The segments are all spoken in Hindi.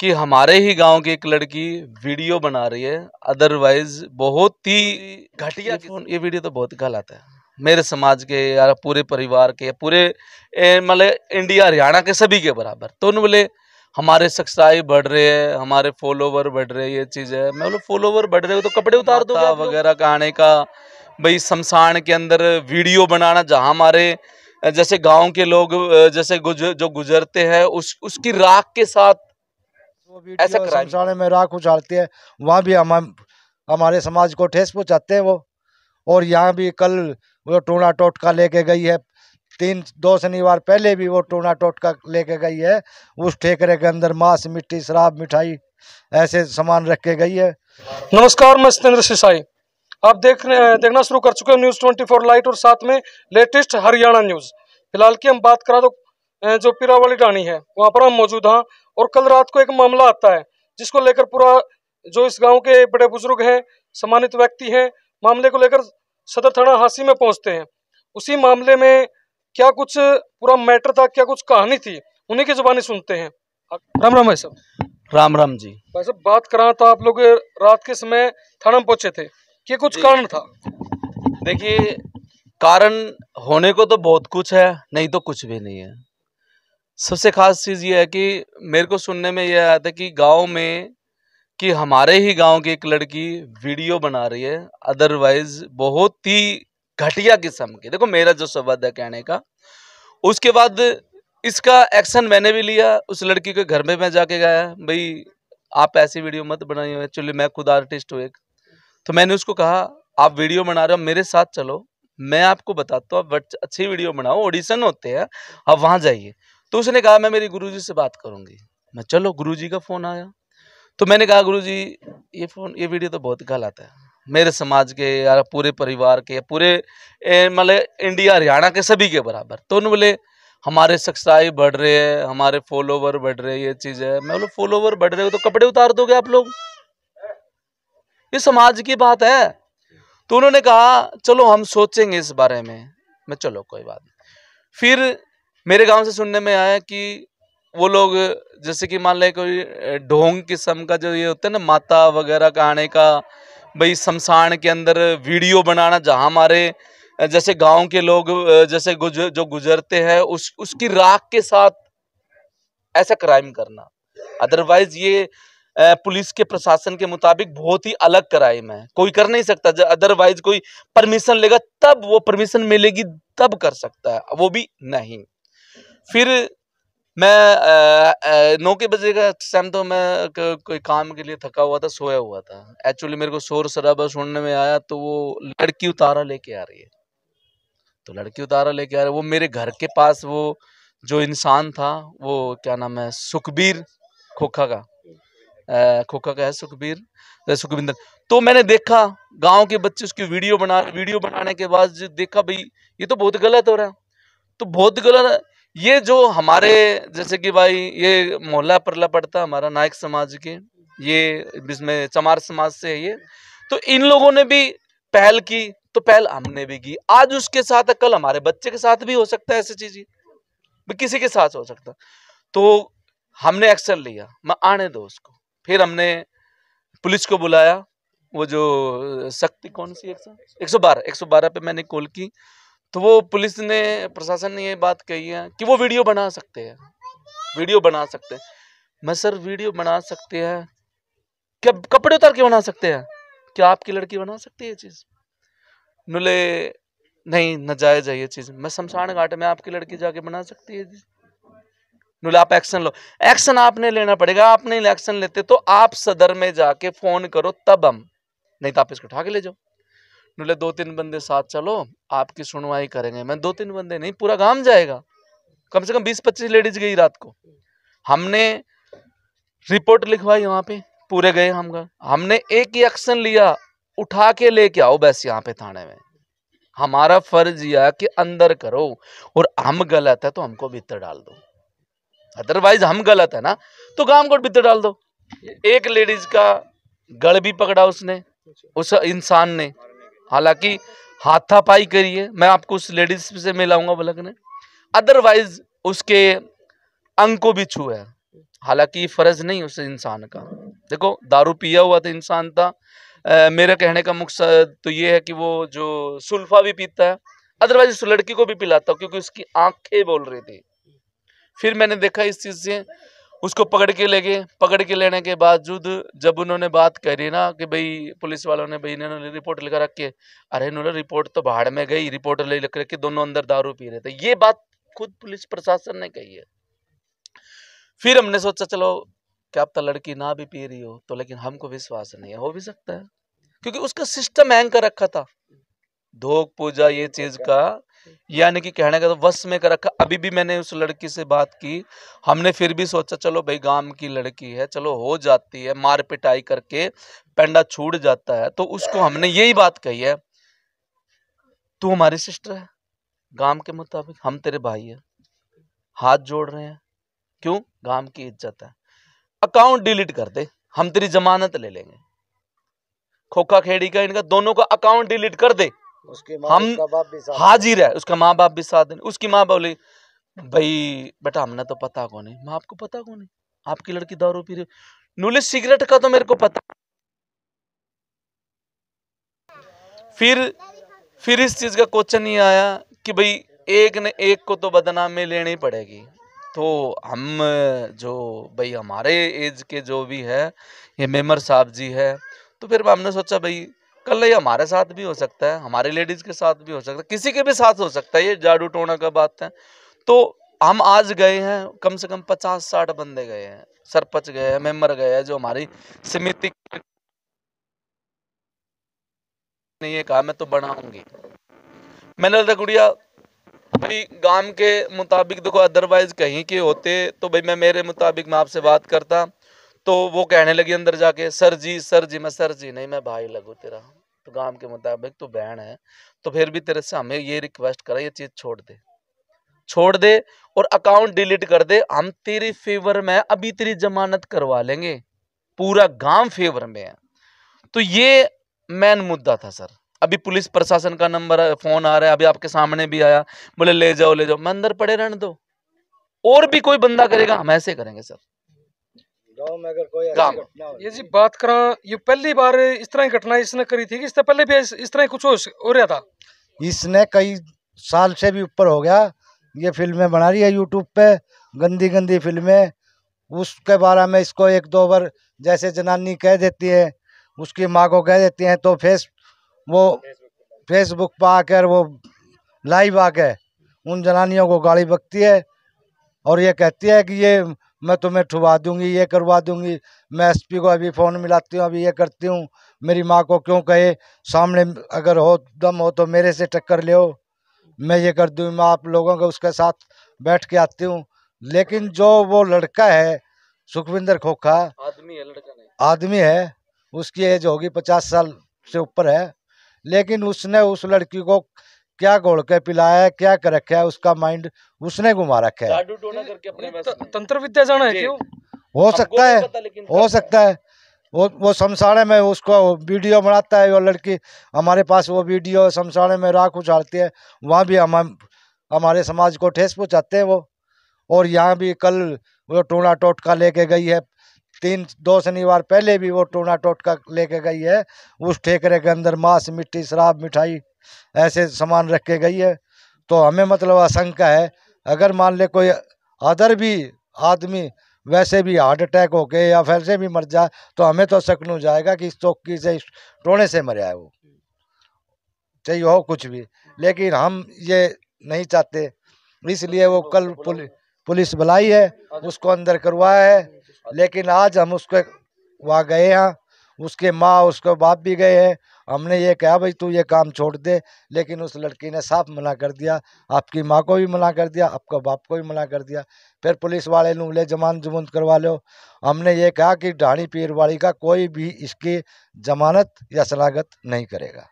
कि हमारे ही गांव की एक लड़की वीडियो बना रही है अदरवाइज बहुत ही घटिया ये वीडियो तो बहुत गलत है मेरे समाज के या पूरे परिवार के पूरे मतलब इंडिया हरियाणा के सभी के बराबर तो उन्होंने बोले हमारे सब्सक्राइब बढ़ रहे हैं हमारे फॉलोवर बढ़ रहे ये चीज़ है मैं बोलो फॉलोवर बढ़ रहे हो तो कपड़े उतार दो वगैरह का आने का भाई शमशान के अंदर वीडियो बनाना जहाँ हमारे जैसे गांव के लोग जैसे गुजर जो गुजरते हैं उस उसकी राख के साथ ऐसा में राख उछालती है वहाँ भी हम हमारे समाज को ठेस पहुँचाते हैं वो और यहाँ भी कल वो टोना टोटका लेके गई है तीन दो शनिवार पहले भी वो टोना टोटका लेके गई है उस ठेकरे के अंदर मांस मिट्टी शराब मिठाई ऐसे सामान रख के गई है नमस्कार मैं सतेंद्र सिसाई आप देख देखना शुरू कर चुके हैं न्यूज़ 24 लाइट और साथ में लेटेस्ट हरियाणा न्यूज़ फिलहाल की हम बात करा तो जो पिरावाली डानी है वहाँ पर हम मौजूद हैं और कल रात को एक मामला आता है जिसको लेकर पूरा जो इस गांव के बड़े बुजुर्ग हैं सम्मानित व्यक्ति हैं मामले को लेकर सदर थाना हासी में पहुंचते हैं उसी मामले में क्या कुछ पूरा मैटर था क्या कुछ कहानी थी उन्हीं की जुबानी सुनते हैं राम राम भाई साहब राम राम जी भाई साहब बात कर रहा था आप लोग रात के समय थाना में पहुंचे थे कि कुछ कारण था देखिए कारण होने को तो बहुत कुछ है नहीं तो कुछ भी नहीं है सबसे खास चीज़ ये है कि मेरे को सुनने में यह आया था कि गांव में कि हमारे ही गांव की एक लड़की वीडियो बना रही है अदरवाइज बहुत ही घटिया किस्म की देखो मेरा जो शब्द है कहने का उसके बाद इसका एक्शन मैंने भी लिया उस लड़की के घर में मैं जाके गया भाई आप ऐसी वीडियो मत बनाई एक्चुअली मैं खुद आर्टिस्ट हूँ एक तो मैंने उसको कहा आप वीडियो बना रहे हो मेरे साथ चलो मैं आपको बताता हूँ आप अच्छी वीडियो बनाओ ऑडिशन होते हैं आप वहाँ जाइए तो उसने कहा मैं मेरी गुरुजी से बात करूंगी मैं चलो गुरुजी का फ़ोन आया तो मैंने कहा गुरुजी ये फ़ोन ये वीडियो तो बहुत गलत है मेरे समाज के या पूरे परिवार के पूरे मतलब इंडिया हरियाणा के सभी के बराबर तो उन्होंने बोले हमारे सक्साई बढ़ रहे हैं हमारे फॉलोवर बढ़ रहे ये चीज़ है मैं बोलो फॉलोवर बढ़ रहे हो तो कपड़े उतार दोगे आप लोग ये समाज की बात है तो उन्होंने कहा चलो हम सोचेंगे इस बारे में मैं चलो कोई बात नहीं फिर मेरे गांव से सुनने में आया कि वो लोग जैसे कि मान लें कोई ढोंग किस्म का जो ये होता है ना माता वगैरह का आने का भाई शमशान के अंदर वीडियो बनाना जहाँ हमारे जैसे गांव के लोग जैसे गुज, जो गुजरते हैं उस उसकी राख के साथ ऐसा क्राइम करना अदरवाइज ये पुलिस के प्रशासन के मुताबिक बहुत ही अलग क्राइम है कोई कर नहीं सकता अदरवाइज कोई परमिशन लेगा तब वो परमिशन मिलेगी तब कर सकता है वो भी नहीं फिर मैं नौ के बजे का टाइम तो मैं को, कोई काम के लिए थका हुआ था सोया हुआ था एक्चुअली मेरे को शोर शराबा सुनने में आया तो वो लड़की उतारा लेके आ रही है तो लड़की उतारा लेके आ रही है वो मेरे घर के पास वो जो इंसान था वो क्या नाम है सुखबीर खोखा का खोखा का है सुखबीर सुखबिंदर तो मैंने देखा गाँव के बच्चे उसकी वीडियो बना वीडियो बनाने के बाद देखा भाई ये तो बहुत गलत हो रहा है तो बहुत गलत ये जो हमारे जैसे कि भाई ये मोहल्ला परला पड़ता हमारा नायक समाज के ये जिसमें चमार समाज से है ये तो इन लोगों ने भी पहल की तो पहल हमने भी की आज उसके साथ कल हमारे बच्चे के साथ भी हो सकता है ऐसी चीज किसी के साथ हो सकता तो हमने एक्शन लिया मैं आने दो उसको फिर हमने पुलिस को बुलाया वो जो शक्ति कौन सी एक सौ बारह एक सौ बारह पे मैंने कॉल की तो वो पुलिस ने प्रशासन ने ये बात कही है कि वो वीडियो बना सकते हैं वीडियो बना सकते हैं मैं सर वीडियो बना सकते हैं क्या कपड़े उतार के बना सकते हैं क्या आपकी लड़की बना सकती है चीज़ नुले नहीं नाजायज़ है ये चीज़ मैं शमशान घाट में आपकी लड़की जाके बना सकती है नुले आप एक्शन लो एक्शन आपने लेना पड़ेगा आप नहीं एक्शन लेते तो आप सदर में जाके फ़ोन करो तब हम नहीं तो आप इसको उठा के ले जाओ बोले दो तीन बंदे साथ चलो आपकी सुनवाई करेंगे मैं दो तीन बंदे नहीं पूरा गांव जाएगा कम से कम बीस पच्चीस लेडीज गई रात को हमने रिपोर्ट लिखवाई वहां पे पूरे गए हम घर हमने एक ही एक्शन लिया उठा के लेके आओ बस यहाँ पे थाने में हमारा फर्ज यह कि अंदर करो और हम गलत है तो हमको भीतर डाल दो अदरवाइज हम गलत है ना तो गांव को भीतर डाल दो एक लेडीज का गड़ भी पकड़ा उसने उस इंसान ने हालांकि हाथापाई करिए मैं आपको उस लेडीज से मिलाऊंगा बलक ने अदरवाइज उसके अंग को भी छू है हालांकि ये फर्ज नहीं उस इंसान का देखो दारू पिया हुआ था तो इंसान था आ, मेरा कहने का मकसद तो ये है कि वो जो सुल्फा भी पीता है अदरवाइज उस लड़की को भी पिलाता क्योंकि उसकी आंखें बोल रही थी फिर मैंने देखा इस चीज़ से उसको पकड़ के ले गए पकड़ के लेने के बावजूद जब उन्होंने बात करी ना कि भाई पुलिस वालों ने भाई इन्होंने रिपोर्ट लेकर रख के अरे इन्होंने रिपोर्ट तो बाहर में गई रिपोर्ट ले लिख रखी दोनों अंदर दारू पी रहे थे ये बात खुद पुलिस प्रशासन ने कही है फिर हमने सोचा चलो क्या आप तो लड़की ना भी पी रही हो तो लेकिन हमको विश्वास नहीं है हो भी सकता है क्योंकि उसका सिस्टम हैंग कर रखा था धोख पूजा ये चीज का यानी कि कहने का तो वश में कर रखा अभी भी मैंने उस लड़की से बात की हमने फिर भी सोचा चलो भाई गांव की लड़की है चलो हो जाती है मार पिटाई करके पेंडा छूट जाता है तो उसको हमने यही बात कही है तू हमारी सिस्टर है गांव के मुताबिक हम तेरे भाई है हाथ जोड़ रहे हैं क्यों गांव की इज्जत है अकाउंट डिलीट कर दे हम तेरी जमानत ले लेंगे खोखा खेड़ी का इनका दोनों का अकाउंट डिलीट कर दे हम हाजिर है उसका माँ बाप भी साथ उसकी माँ बोली भाई बेटा हमने तो पता कौन है माँ आपको पता कौन है आपकी लड़की दारू पी रही नूली सिगरेट का तो मेरे को पता फिर फिर इस चीज़ का क्वेश्चन नहीं आया कि भाई एक ने एक को तो बदनामी लेनी पड़ेगी तो हम जो भाई हमारे एज के जो भी है ये मेमर साहब जी है तो फिर हमने सोचा भाई कल ये हमारे साथ भी हो सकता है हमारे लेडीज के साथ भी हो सकता है किसी के भी साथ हो सकता है ये जाडू टोना का बात है तो हम आज गए हैं कम से कम पचास साठ बंदे गए हैं सरपंच गए हैं मेंबर गए हैं जो हमारी समिति ने ये कहा मैं तो बनाऊंगी मैंने लगता गुड़िया भाई गांव के मुताबिक देखो अदरवाइज कहीं के होते तो भाई मैं मेरे मुताबिक मैं आपसे बात करता तो वो कहने लगी अंदर जाके सर जी सर जी मैं सर जी नहीं मैं भाई लगू तेरा पैगाम के मुताबिक तो बहन है तो फिर भी तेरे से हमें ये रिक्वेस्ट करा ये चीज़ छोड़ दे छोड़ दे और अकाउंट डिलीट कर दे हम तेरे फेवर में अभी तेरी जमानत करवा लेंगे पूरा गांव फेवर में है तो ये मेन मुद्दा था सर अभी पुलिस प्रशासन का नंबर फोन आ रहा है अभी आपके सामने भी आया बोले ले जाओ ले जाओ मैं अंदर पड़े रहने दो और भी कोई बंदा करेगा हम ऐसे करेंगे सर ये जी बात करा ये पहली बार इस तरह की घटना इसने करी थी इससे पहले भी इस तरह कुछ हो रहा था इसने कई साल से भी ऊपर हो गया ये फिल्में बना रही है यूट्यूब पे गंदी गंदी फिल्में उसके बारे में इसको एक दो बार जैसे जनानी कह देती है उसकी माँ को कह देती है तो फेस वो फेसबुक पर आकर वो लाइव आकर उन जनानियों को गाड़ी बकती है और ये कहती है कि ये मैं तुम्हें ठुबा दूंगी ये करवा दूंगी मैं एसपी को अभी फ़ोन मिलाती हूँ अभी ये करती हूँ मेरी माँ को क्यों कहे सामने अगर हो दम हो तो मेरे से टक्कर ले मैं ये कर दूँ मैं आप लोगों के उसके साथ बैठ के आती हूँ लेकिन जो वो लड़का है सुखविंदर खोखा आदमी है लड़का नहीं आदमी है उसकी एज होगी पचास साल से ऊपर है लेकिन उसने उस लड़की को क्या घोड़ के पिलाया क्या कर रखा है उसका माइंड उसने घुमा रखा है तंत्र विद्या जाना है हो सकता है हो सकता है वो वो शमशाने में उसको वीडियो बनाता है वो लड़की हमारे पास वो वीडियो शमशाने में राख उछालती है वहाँ भी हम हमारे समाज को ठेस पहुँचाते हैं वो और यहाँ भी कल वो टूना टोटका लेके गई है तीन दो शनिवार पहले भी वो टूना टोटका लेके गई है उस ठेकरे के अंदर मांस मिट्टी शराब मिठाई ऐसे सामान रख के गई है तो हमें मतलब आशंका है अगर मान ले कोई अदर भी आदमी वैसे भी हार्ट अटैक हो के या से भी मर जाए तो हमें तो शक हो जाएगा कि इस चौकी से टोने से मर जाए वो चाहिए हो कुछ भी लेकिन हम ये नहीं चाहते इसलिए वो कल पुलि, पुलिस बुलाई है उसको अंदर करवाया है लेकिन आज हम उसके वहाँ गए हैं उसके माँ उसके बाप भी गए हैं हमने ये कहा भाई तू ये काम छोड़ दे लेकिन उस लड़की ने साफ मना कर दिया आपकी माँ को भी मना कर दिया आपका बाप को भी मना कर दिया फिर पुलिस वाले नू ले जमान जुमंद करवा लो हमने ये कहा कि ढाणी पीरवाड़ी का कोई भी इसकी जमानत या शनागत नहीं करेगा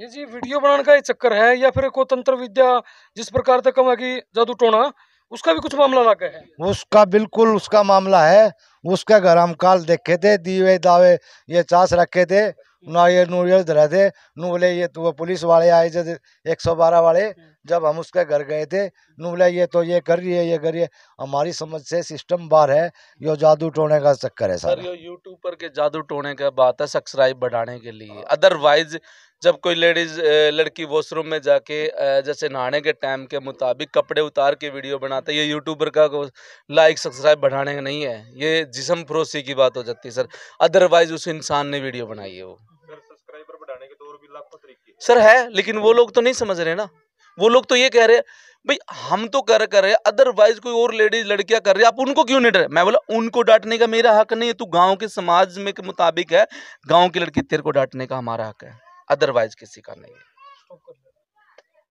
ये जी वीडियो बनाने का ही चक्कर है या फिर को तंत्र विद्या जिस प्रकार तक कमा की जादू टोना उसका भी कुछ मामला लगा है उसका बिल्कुल उसका मामला है उसका घर हम काल देखे थे दीवे दावे ये चास रखे थे नारियल नूरियल धरा थे नू बोले ये तो पुलिस वाले आए जब एक सौ बारह वाले अच्छा। जब हम उसके घर गए थे नू बोले ये तो ये कर रही है ये कर रही है हमारी समझ से सिस्टम बार है यो जादू टोने का चक्कर है सर यो यूट्यूब पर के जादू टोने का बात है सब्सक्राइब बढ़ाने के लिए हाँ। अदरवाइज जब कोई लेडीज़ लड़की वॉशरूम में जाके जैसे नहाने के टाइम के मुताबिक कपड़े उतार के वीडियो बनाते ये यूट्यूबर का लाइक सब्सक्राइब बढ़ाने का नहीं है ये जिसम फरोसी की बात हो जाती है सर अदरवाइज उस इंसान ने वीडियो बनाई है वो तो सर है लेकिन वो लोग तो नहीं समझ रहे ना वो लोग तो ये कह रहे हैं भाई हम तो कर कर रहे हैं अदरवाइज कोई और लेडीज लड़कियां कर रही है आप उनको क्यों नहीं डर मैं बोला उनको डांटने का मेरा हक नहीं है तू गांव के समाज में के मुताबिक है गांव की लड़की तेरे को डांटने का हमारा हक है अदरवाइज किसी का नहीं है